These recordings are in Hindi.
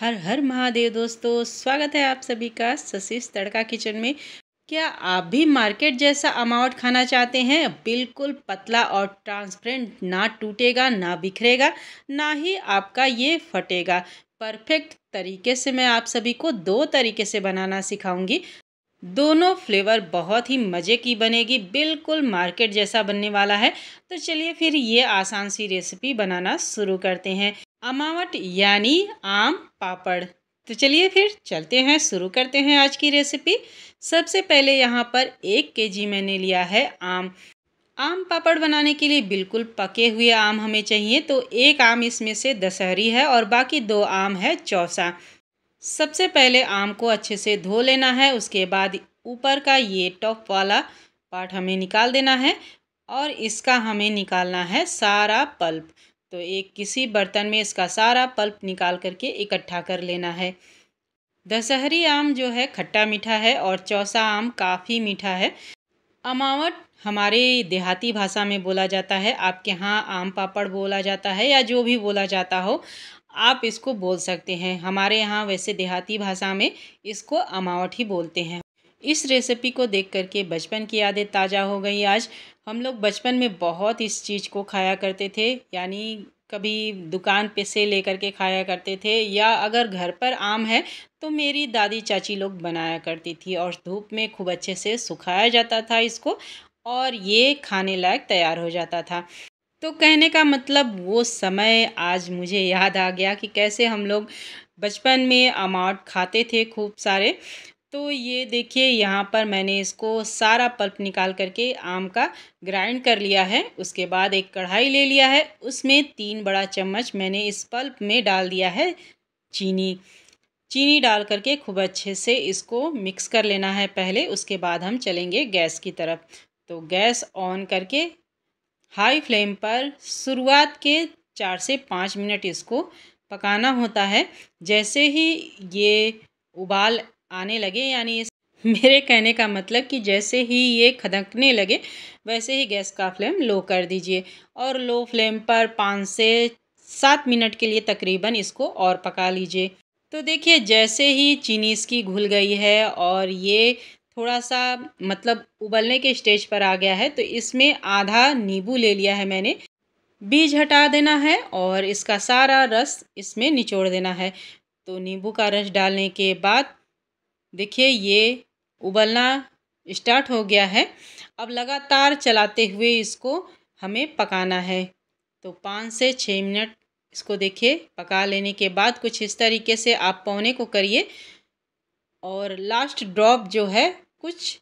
हर हर महादेव दोस्तों स्वागत है आप सभी का सशिश तड़का किचन में क्या आप भी मार्केट जैसा अमाउंट खाना चाहते हैं बिल्कुल पतला और ट्रांसपेरेंट ना टूटेगा ना बिखरेगा ना ही आपका ये फटेगा परफेक्ट तरीके से मैं आप सभी को दो तरीके से बनाना सिखाऊंगी दोनों फ्लेवर बहुत ही मज़े की बनेगी बिल्कुल मार्केट जैसा बनने वाला है तो चलिए फिर ये आसान सी रेसिपी बनाना शुरू करते हैं अमावट यानी आम पापड़ तो चलिए फिर चलते हैं शुरू करते हैं आज की रेसिपी सबसे पहले यहाँ पर एक केजी मैंने लिया है आम आम पापड़ बनाने के लिए बिल्कुल पके हुए आम हमें चाहिए तो एक आम इसमें से दशहरी है और बाकी दो आम है चौसा सबसे पहले आम को अच्छे से धो लेना है उसके बाद ऊपर का ये टॉप वाला पार्ट हमें निकाल देना है और इसका हमें निकालना है सारा पल्प तो एक किसी बर्तन में इसका सारा पल्प निकाल करके इकट्ठा कर लेना है दशहरी आम जो है खट्टा मीठा है और चौसा आम काफ़ी मीठा है अमावट हमारे देहाती भाषा में बोला जाता है आपके यहाँ आम पापड़ बोला जाता है या जो भी बोला जाता हो आप इसको बोल सकते हैं हमारे यहाँ वैसे देहाती भाषा में इसको अमावट ही बोलते हैं इस रेसिपी को देख करके बचपन की यादें ताज़ा हो गई आज हम लोग बचपन में बहुत इस चीज़ को खाया करते थे यानी कभी दुकान पे से लेकर के खाया करते थे या अगर घर पर आम है तो मेरी दादी चाची लोग बनाया करती थी और धूप में खूब अच्छे से सुखाया जाता था इसको और ये खाने लायक तैयार हो जाता था तो कहने का मतलब वो समय आज मुझे याद आ गया कि कैसे हम लोग बचपन में अमाउट खाते थे खूब सारे तो ये देखिए यहाँ पर मैंने इसको सारा पल्प निकाल करके आम का ग्राइंड कर लिया है उसके बाद एक कढ़ाई ले लिया है उसमें तीन बड़ा चम्मच मैंने इस पल्प में डाल दिया है चीनी चीनी डाल करके खूब अच्छे से इसको मिक्स कर लेना है पहले उसके बाद हम चलेंगे गैस की तरफ तो गैस ऑन करके हाई फ्लेम पर शुरुआत के चार से पाँच मिनट इसको पकाना होता है जैसे ही ये उबाल आने लगे यानी मेरे कहने का मतलब कि जैसे ही ये खदकने लगे वैसे ही गैस का फ्लेम लो कर दीजिए और लो फ्लेम पर पाँच से सात मिनट के लिए तकरीबन इसको और पका लीजिए तो देखिए जैसे ही चीनी इसकी घुल गई है और ये थोड़ा सा मतलब उबलने के स्टेज पर आ गया है तो इसमें आधा नींबू ले लिया है मैंने बीज हटा देना है और इसका सारा रस इसमें निचोड़ देना है तो नींबू का रस डालने के बाद देखिए ये उबलना स्टार्ट हो गया है अब लगातार चलाते हुए इसको हमें पकाना है तो पाँच से छः मिनट इसको देखिए पका लेने के बाद कुछ इस तरीके से आप पौने को करिए और लास्ट ड्रॉप जो है कुछ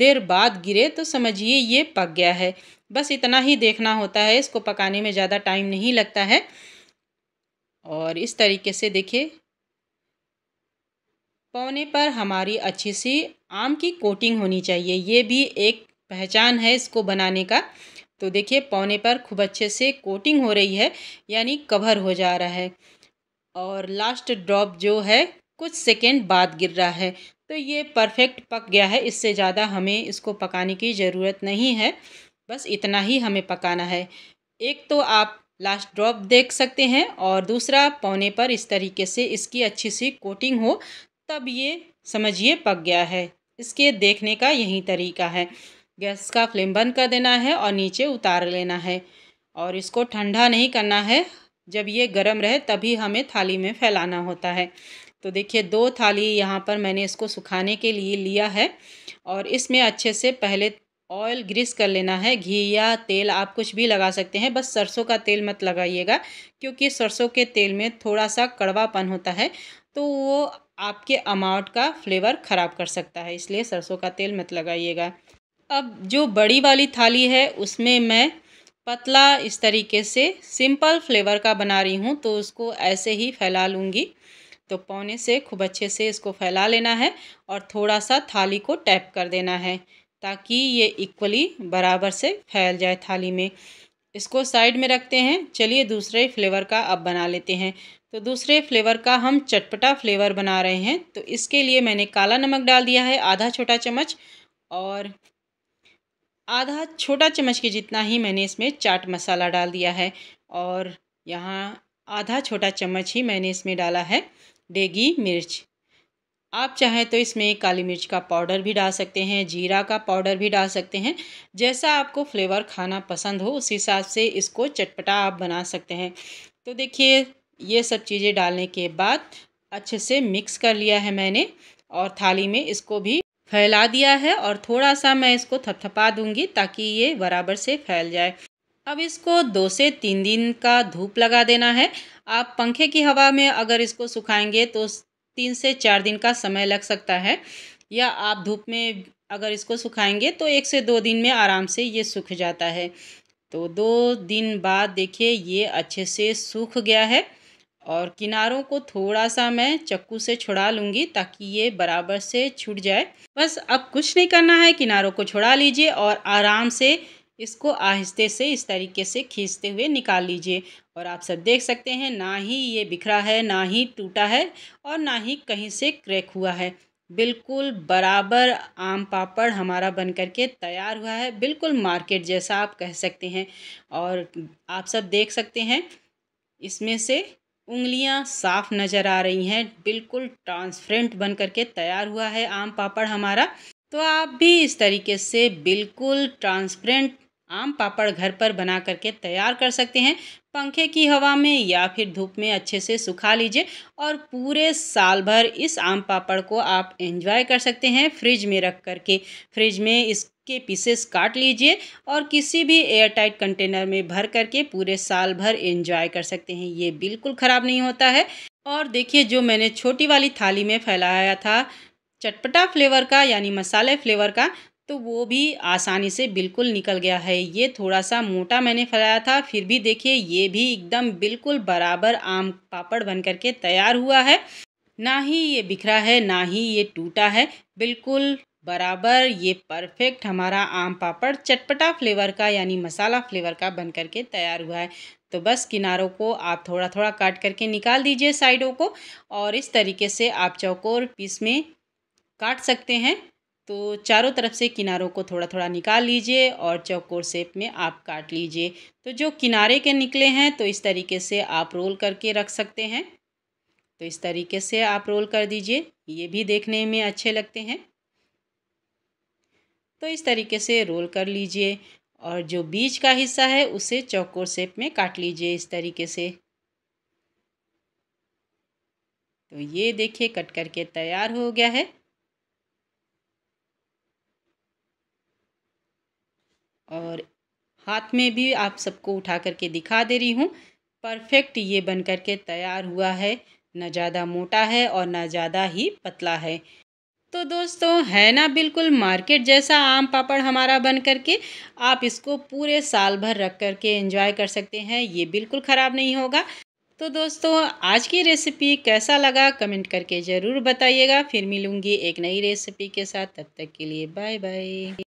देर बाद गिरे तो समझिए ये पक गया है बस इतना ही देखना होता है इसको पकाने में ज़्यादा टाइम नहीं लगता है और इस तरीके से देखिए पौने पर हमारी अच्छी सी आम की कोटिंग होनी चाहिए ये भी एक पहचान है इसको बनाने का तो देखिए पौने पर खूब अच्छे से कोटिंग हो रही है यानी कवर हो जा रहा है और लास्ट ड्रॉप जो है कुछ सेकेंड बाद गिर रहा है तो ये परफेक्ट पक गया है इससे ज़्यादा हमें इसको पकाने की ज़रूरत नहीं है बस इतना ही हमें पकाना है एक तो आप लास्ट ड्रॉप देख सकते हैं और दूसरा पौने पर इस तरीके से इसकी अच्छी सी कोटिंग हो तब ये समझिए पक गया है इसके देखने का यही तरीका है गैस का फ्लेम बंद कर देना है और नीचे उतार लेना है और इसको ठंडा नहीं करना है जब ये गर्म रहे तभी हमें थाली में फैलाना होता है तो देखिए दो थाली यहाँ पर मैंने इसको सुखाने के लिए लिया है और इसमें अच्छे से पहले ऑयल ग्रीस कर लेना है घी या तेल आप कुछ भी लगा सकते हैं बस सरसों का तेल मत लगाइएगा क्योंकि सरसों के तेल में थोड़ा सा कड़वापन होता है तो वो आपके अमाउंट का फ्लेवर ख़राब कर सकता है इसलिए सरसों का तेल मत लगाइएगा अब जो बड़ी वाली थाली है उसमें मैं पतला इस तरीके से सिंपल फ्लेवर का बना रही हूँ तो उसको ऐसे ही फैला लूँगी तो पौने से खूब अच्छे से इसको फैला लेना है और थोड़ा सा थाली को टैप कर देना है ताकि ये इक्वली बराबर से फैल जाए थाली में इसको साइड में रखते हैं चलिए दूसरे फ्लेवर का अब बना लेते हैं तो दूसरे फ्लेवर का हम चटपटा फ्लेवर बना रहे हैं तो इसके लिए मैंने काला नमक डाल दिया है आधा छोटा चम्मच और आधा छोटा चम्मच के जितना ही मैंने इसमें चाट मसाला डाल दिया है और यहाँ आधा छोटा चम्मच ही मैंने इसमें डाला है डेगी मिर्च आप चाहें तो इसमें काली मिर्च का पाउडर भी डाल सकते हैं जीरा का पाउडर भी डाल सकते हैं जैसा आपको फ्लेवर खाना पसंद हो उस हिसाब से इसको चटपटा आप बना सकते हैं तो देखिए ये सब चीज़ें डालने के बाद अच्छे से मिक्स कर लिया है मैंने और थाली में इसको भी फैला दिया है और थोड़ा सा मैं इसको थपथपा दूंगी ताकि ये बराबर से फैल जाए अब इसको दो से तीन दिन का धूप लगा देना है आप पंखे की हवा में अगर इसको सुखाएंगे तो तीन से चार दिन का समय लग सकता है या आप धूप में अगर इसको सुखाएंगे तो एक से दो दिन में आराम से ये सूख जाता है तो दो दिन बाद देखिए ये अच्छे से सूख गया है और किनारों को थोड़ा सा मैं चक्कू से छुड़ा लूँगी ताकि ये बराबर से छूट जाए बस अब कुछ नहीं करना है किनारों को छुड़ा लीजिए और आराम से इसको आहिस्ते से इस तरीके से खींचते हुए निकाल लीजिए और आप सब देख सकते हैं ना ही ये बिखरा है ना ही टूटा है और ना ही कहीं से क्रैक हुआ है बिल्कुल बराबर आम पापड़ हमारा बन कर के तैयार हुआ है बिल्कुल मार्केट जैसा आप कह सकते हैं और आप सब देख सकते हैं इसमें से उंगलियां साफ नज़र आ रही हैं बिल्कुल ट्रांसफ्रेंट बन कर के तैयार हुआ है आम पापड़ हमारा तो आप भी इस तरीके से बिल्कुल ट्रांसपेरेंट आम पापड़ घर पर बना करके तैयार कर सकते हैं पंखे की हवा में या फिर धूप में अच्छे से सुखा लीजिए और पूरे साल भर इस आम पापड़ को आप एंजॉय कर सकते हैं फ्रिज में रख करके फ्रिज में इसके पीसेस काट लीजिए और किसी भी एयर टाइट कंटेनर में भर करके पूरे साल भर एंजॉय कर सकते हैं ये बिल्कुल ख़राब नहीं होता है और देखिए जो मैंने छोटी वाली थाली में फैलाया था चटपटा फ्लेवर का यानी मसाले फ्लेवर का तो वो भी आसानी से बिल्कुल निकल गया है ये थोड़ा सा मोटा मैंने फैलाया था फिर भी देखिए ये भी एकदम बिल्कुल बराबर आम पापड़ बन करके तैयार हुआ है ना ही ये बिखरा है ना ही ये टूटा है बिल्कुल बराबर ये परफेक्ट हमारा आम पापड़ चटपटा फ्लेवर का यानी मसाला फ्लेवर का बन करके तैयार हुआ है तो बस किनारों को आप थोड़ा थोड़ा काट करके निकाल दीजिए साइडों को और इस तरीके से आप चौकोर पीस में काट सकते हैं तो चारों तरफ से किनारों को थोड़ा थोड़ा निकाल लीजिए और चौकोर शेप में आप काट लीजिए तो जो किनारे के निकले हैं तो इस तरीके से आप रोल करके रख सकते हैं तो इस तरीके से आप रोल कर दीजिए ये भी देखने में अच्छे लगते हैं तो इस तरीके से रोल कर लीजिए और जो बीच का हिस्सा है उसे चौकोर शेप में काट लीजिए इस तरीके से तो ये देखिए कट करके तैयार हो गया है और हाथ में भी आप सबको उठा करके दिखा दे रही हूँ परफेक्ट ये बन करके तैयार हुआ है ना ज़्यादा मोटा है और ना ज़्यादा ही पतला है तो दोस्तों है ना बिल्कुल मार्केट जैसा आम पापड़ हमारा बन करके आप इसको पूरे साल भर रख करके एंजॉय कर सकते हैं ये बिल्कुल ख़राब नहीं होगा तो दोस्तों आज की रेसिपी कैसा लगा कमेंट करके ज़रूर बताइएगा फिर मिलूँगी एक नई रेसिपी के साथ तब तक के लिए बाय बाय